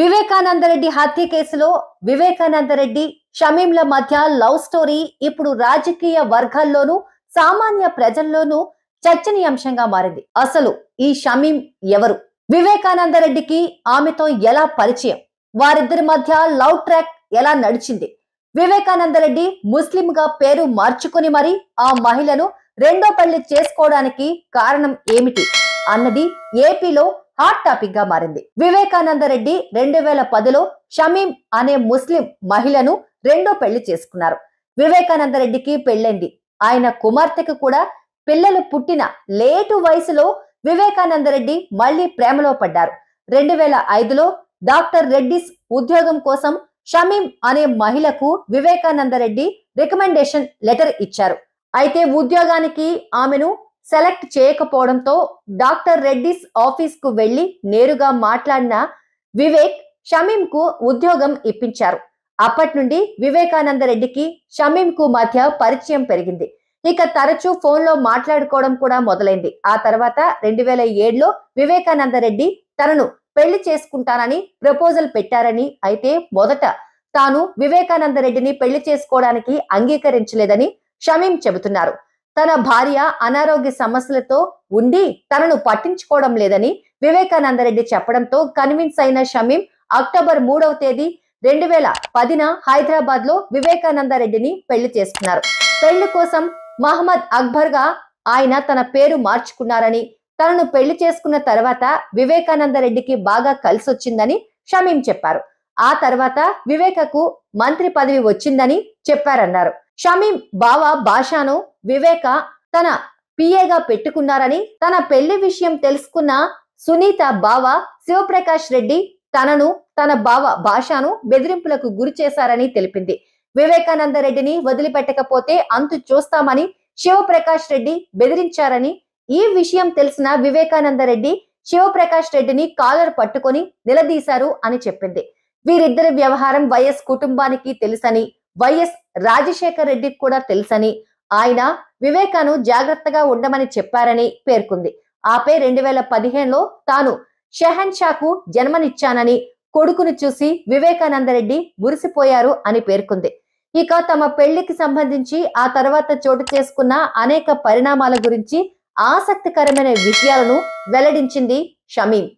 వివేకానంద రెడ్డి హత్య కేసులో వివేకానంద రెడ్డి షమీంల మధ్య లవ్ స్టోరీ ఇప్పుడు రాజకీయ వర్గాల్లోనూ సామాన్య ప్రజల్లోనూ చర్చనీయాంశంగా మారింది అసలు ఈ షమీం ఎవరు వివేకానంద రెడ్డికి ఆమెతో ఎలా పరిచయం వారిద్దరి మధ్య లవ్ ట్రాక్ ఎలా నడిచింది రెడ్డి ముస్లిం గా పేరు మార్చుకుని మరి ఆ మహిళను రెండో పెళ్లి చేసుకోవడానికి కారణం ఏమిటి అన్నది ఏపీలో హాట్ టాపిక్ గా మారింది వివేకానంద రెడ్డి రెండు వేల పదిలో షమీం అనే ముస్లిం మహిళను రెండో పెళ్లి చేసుకున్నారు వివేకానంద రెడ్డికి పెళ్ళండి ఆయన కుమార్తెకు కూడా పిల్లలు పుట్టిన లేటు వయసులో వివేకానంద రెడ్డి మళ్లీ ప్రేమలో పడ్డారు రెండు వేల ఐదులో డాక్టర్ రెడ్డిస్ ఉద్యోగం కోసం షమీం అనే మహిళకు వివేకానంద రెడ్డి రికమెండేషన్ లెటర్ ఇచ్చారు అయితే ఉద్యోగానికి ఆమెను సెలెక్ట్ చేయకపోవడంతో డాక్టర్ రెడ్డిస్ ఆఫీస్ కు వెళ్లి నేరుగా మాట్లాడిన వివేక్ షమీం కు ఉద్యోగం ఇప్పించారు అప్పటి నుండి వివేకానంద రెడ్డికి కు మధ్య పరిచయం పెరిగింది ఇక తరచూ ఫోన్లో మాట్లాడుకోవడం కూడా మొదలైంది ఆ తర్వాత రెండు వేల ఏడులో వివేకానంద రెడ్డి తనను పెళ్లి చేసుకుంటానని ప్రపోజల్ పెట్టారని అయితే మొదట తాను వివేకానంద రెడ్డిని పెళ్లి చేసుకోవడానికి అంగీకరించలేదని షమీం చెబుతున్నారు తన భార్య అనారోగ్య సమస్యలతో ఉండి తనను పట్టించుకోవడం లేదని వివేకానందరెడ్డి చెప్పడంతో కన్విన్స్ అయిన షమీం అక్టోబర్ మూడవ తేదీ రెండు వేల పదిన హైదరాబాద్ లో వివేకానందరెడ్డిని పెళ్లి చేసుకున్నారు పెళ్లి కోసం మహమ్మద్ అక్బర్ గా ఆయన తన పేరు మార్చుకున్నారని తనను పెళ్లి చేసుకున్న తర్వాత వివేకానందరెడ్డికి బాగా కలిసి వచ్చిందని షమీం చెప్పారు ఆ తర్వాత వివేకకు మంత్రి పదవి వచ్చిందని చెప్పారన్నారు షమీం బావ బాషాను వివేక తన పిఏగా పెట్టుకున్నారని తన పెళ్లి విషయం తెలుసుకున్న సునీత బావ శివప్రకాష్ రెడ్డి తనను తన బావ భాషను బెదిరింపులకు గురి చేశారని తెలిపింది వివేకానంద రెడ్డిని వదిలిపెట్టకపోతే అంతు చూస్తామని శివప్రకాష్ రెడ్డి బెదిరించారని ఈ విషయం తెలిసిన వివేకానంద రెడ్డి శివప్రకాష్ రెడ్డిని కాలర్ పట్టుకొని నిలదీశారు అని చెప్పింది వీరిద్దరి వ్యవహారం వైఎస్ కుటుంబానికి తెలుసని వైఎస్ రాజశేఖర్ రెడ్డికి కూడా తెలుసని ఆయన వివేకాను జాగ్రత్తగా ఉండమని చెప్పారని పేర్కొంది ఆపై రెండు వేల పదిహేనులో తాను షెహన్ షాకు జన్మనిచ్చానని కొడుకును చూసి వివేకానంద రెడ్డి మురిసిపోయారు అని పేర్కొంది ఇక తమ పెళ్లికి సంబంధించి ఆ తర్వాత చోటు చేసుకున్న అనేక పరిణామాల గురించి ఆసక్తికరమైన విషయాలను వెల్లడించింది షమీం